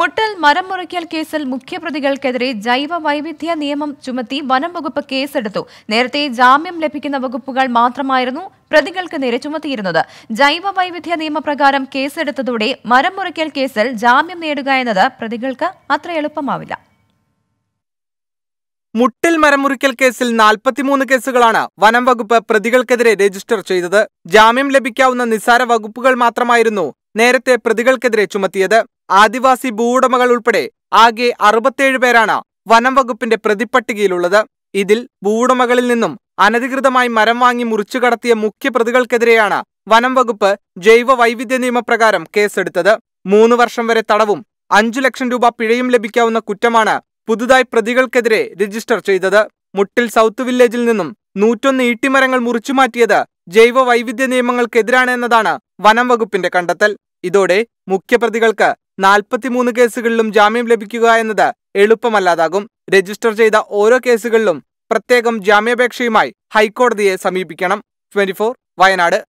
മുട്ടൽ മരം മുറിക്കൽ കേസിൽ മുഖ്യപ്രതികൾക്കെതിരെ ജൈവ വൈവിധ്യ നിയമം ചുമത്തി വനം വകുപ്പ് കേസെടുത്തു നേരത്തെ ജാമ്യം ലഭിക്കുന്ന വകുപ്പുകൾ മാത്രമായിരുന്നു പ്രതികൾക്ക് നേരെ ചുമത്തിയിരുന്നത് ജൈവ വൈവിധ്യ നിയമപ്രകാരം കേസെടുത്തതോടെ മരം മുറിക്കൽ കേസിൽ ജാമ്യം നേടുക എന്നത് പ്രതികൾക്ക് അത്ര എളുപ്പമാവില്ല മുട്ടൽ മുറിക്കൽ കേസിൽ നാൽപ്പത്തിമൂന്ന് കേസുകളാണ് വനം വകുപ്പ് പ്രതികൾക്കെതിരെ രജിസ്റ്റർ ചെയ്തത് ജാമ്യം ലഭിക്കാവുന്ന നിസാര വകുപ്പുകൾ മാത്രമായിരുന്നു നേരത്തെ പ്രതികൾക്കെതിരെ ചുമത്തിയത് ആദിവാസി ഭൂവുടമകൾ ഉൾപ്പെടെ ആകെ അറുപത്തേഴ് പേരാണ് വനം വകുപ്പിന്റെ പ്രതിപ്പട്ടികയിലുള്ളത് ഇതിൽ ഭൂവുടമകളിൽ നിന്നും അനധികൃതമായി മരം വാങ്ങി മുറിച്ചു കടത്തിയ മുഖ്യ പ്രതികൾക്കെതിരെയാണ് വനം വകുപ്പ് ജൈവ വൈവിധ്യ നിയമപ്രകാരം കേസെടുത്തത് മൂന്ന് വർഷം വരെ തടവും അഞ്ചു ലക്ഷം രൂപ പിഴയും ലഭിക്കാവുന്ന കുറ്റമാണ് പുതുതായി പ്രതികൾക്കെതിരെ രജിസ്റ്റർ ചെയ്തത് മുട്ടിൽ സൗത്ത് വില്ലേജിൽ നിന്നും നൂറ്റൊന്ന് ഈട്ടിമരങ്ങൾ മുറിച്ചുമാറ്റിയത് ജൈവ വൈവിധ്യ നിയമങ്ങൾക്കെതിരാണ് എന്നതാണ് വനം വകുപ്പിന്റെ കണ്ടെത്തൽ ഇതോടെ മുഖ്യപ്രതികൾക്ക് നാൽപ്പത്തിമൂന്ന് കേസുകളിലും ജാമ്യം ലഭിക്കുക എന്നത് എളുപ്പമല്ലാതാകും രജിസ്റ്റർ ചെയ്ത ഓരോ കേസുകളിലും പ്രത്യേകം ജാമ്യാപേക്ഷയുമായി ഹൈക്കോടതിയെ സമീപിക്കണം ട്വന്റി വയനാട്